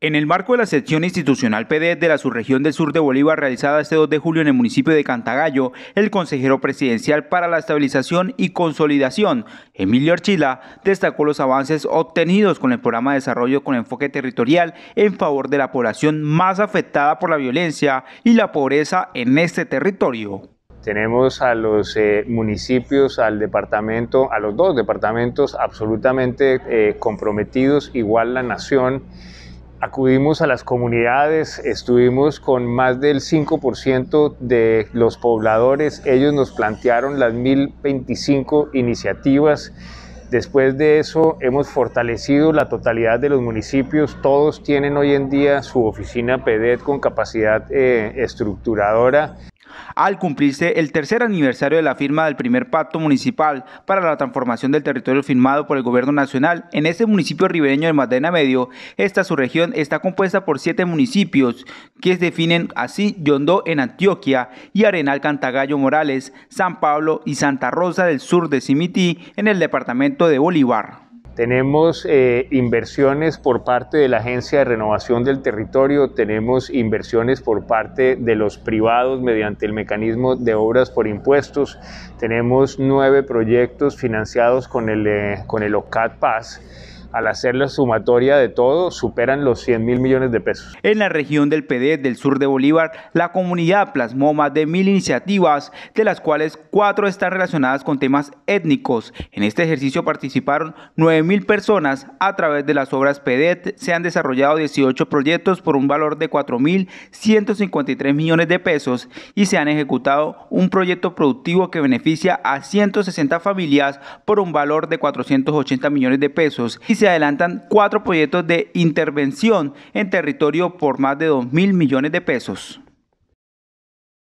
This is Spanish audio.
En el marco de la sección institucional PD de la subregión del sur de Bolívar realizada este 2 de julio en el municipio de Cantagallo, el consejero presidencial para la estabilización y consolidación, Emilio Archila, destacó los avances obtenidos con el programa de desarrollo con enfoque territorial en favor de la población más afectada por la violencia y la pobreza en este territorio. Tenemos a los eh, municipios, al departamento, a los dos departamentos absolutamente eh, comprometidos, igual la nación Acudimos a las comunidades, estuvimos con más del 5% de los pobladores, ellos nos plantearon las 1025 iniciativas. Después de eso hemos fortalecido la totalidad de los municipios, todos tienen hoy en día su oficina PEDET con capacidad eh, estructuradora al cumplirse el tercer aniversario de la firma del primer pacto municipal para la transformación del territorio firmado por el gobierno nacional en este municipio ribereño de Madena Medio. Esta subregión está compuesta por siete municipios que definen así Yondó en Antioquia y Arenal Cantagallo Morales, San Pablo y Santa Rosa del sur de Cimití en el departamento de Bolívar. Tenemos eh, inversiones por parte de la Agencia de Renovación del Territorio, tenemos inversiones por parte de los privados mediante el mecanismo de obras por impuestos, tenemos nueve proyectos financiados con el, eh, con el OCAD Paz al hacer la sumatoria de todo, superan los 100 mil millones de pesos. En la región del PEDET del sur de Bolívar, la comunidad plasmó más de mil iniciativas, de las cuales cuatro están relacionadas con temas étnicos. En este ejercicio participaron 9 mil personas. A través de las obras PEDET se han desarrollado 18 proyectos por un valor de mil 4.153 millones de pesos y se han ejecutado un proyecto productivo que beneficia a 160 familias por un valor de 480 millones de pesos se adelantan cuatro proyectos de intervención en territorio por más de 2 mil millones de pesos.